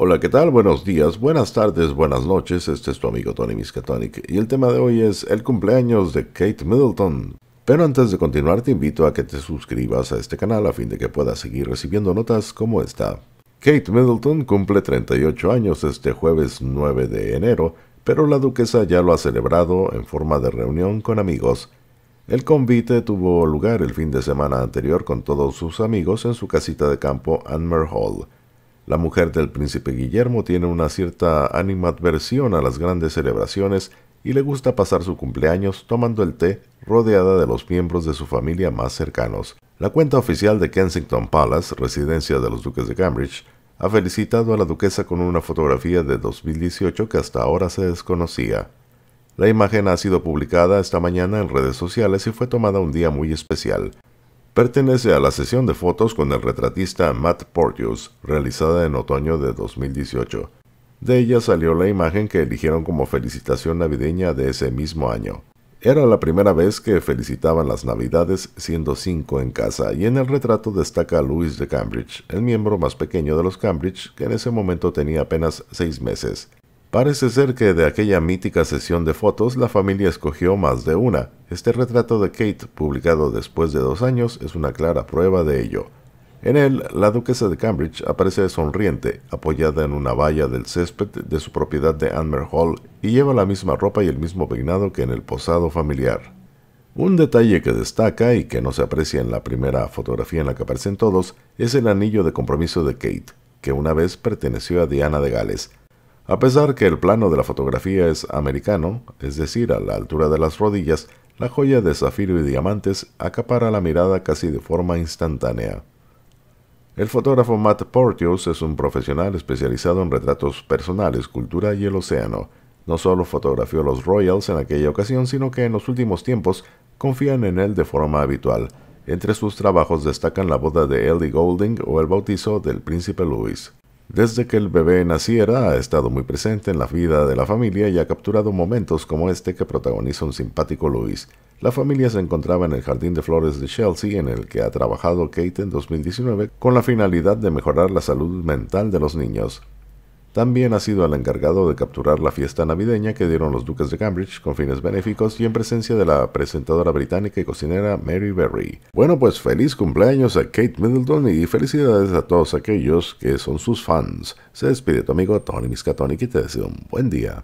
Hola, ¿qué tal? Buenos días, buenas tardes, buenas noches. Este es tu amigo Tony Miskatonic y el tema de hoy es el cumpleaños de Kate Middleton. Pero antes de continuar te invito a que te suscribas a este canal a fin de que puedas seguir recibiendo notas como esta. Kate Middleton cumple 38 años este jueves 9 de enero, pero la duquesa ya lo ha celebrado en forma de reunión con amigos. El convite tuvo lugar el fin de semana anterior con todos sus amigos en su casita de campo Anmer Hall. La mujer del príncipe Guillermo tiene una cierta animadversión a las grandes celebraciones y le gusta pasar su cumpleaños tomando el té rodeada de los miembros de su familia más cercanos. La cuenta oficial de Kensington Palace, residencia de los duques de Cambridge, ha felicitado a la duquesa con una fotografía de 2018 que hasta ahora se desconocía. La imagen ha sido publicada esta mañana en redes sociales y fue tomada un día muy especial pertenece a la sesión de fotos con el retratista Matt Porteous, realizada en otoño de 2018. De ella salió la imagen que eligieron como felicitación navideña de ese mismo año. Era la primera vez que felicitaban las Navidades siendo cinco en casa y en el retrato destaca Louis de Cambridge, el miembro más pequeño de los Cambridge que en ese momento tenía apenas seis meses. Parece ser que de aquella mítica sesión de fotos la familia escogió más de una. Este retrato de Kate, publicado después de dos años, es una clara prueba de ello. En él, la duquesa de Cambridge aparece sonriente, apoyada en una valla del césped de su propiedad de Anmer Hall y lleva la misma ropa y el mismo peinado que en el posado familiar. Un detalle que destaca y que no se aprecia en la primera fotografía en la que aparecen todos es el anillo de compromiso de Kate, que una vez perteneció a Diana de Gales, a pesar que el plano de la fotografía es americano, es decir, a la altura de las rodillas, la joya de zafiro y diamantes acapara la mirada casi de forma instantánea. El fotógrafo Matt Porteous es un profesional especializado en retratos personales, cultura y el océano. No solo fotografió los Royals en aquella ocasión, sino que en los últimos tiempos confían en él de forma habitual. Entre sus trabajos destacan la boda de Ellie Golding o el bautizo del príncipe Louis. Desde que el bebé naciera, ha estado muy presente en la vida de la familia y ha capturado momentos como este que protagoniza un simpático Luis. La familia se encontraba en el Jardín de Flores de Chelsea, en el que ha trabajado Kate en 2019, con la finalidad de mejorar la salud mental de los niños. También ha sido el encargado de capturar la fiesta navideña que dieron los duques de Cambridge con fines benéficos y en presencia de la presentadora británica y cocinera Mary Berry. Bueno, pues feliz cumpleaños a Kate Middleton y felicidades a todos aquellos que son sus fans. Se despide tu amigo Tony Miscatonic y te deseo un buen día.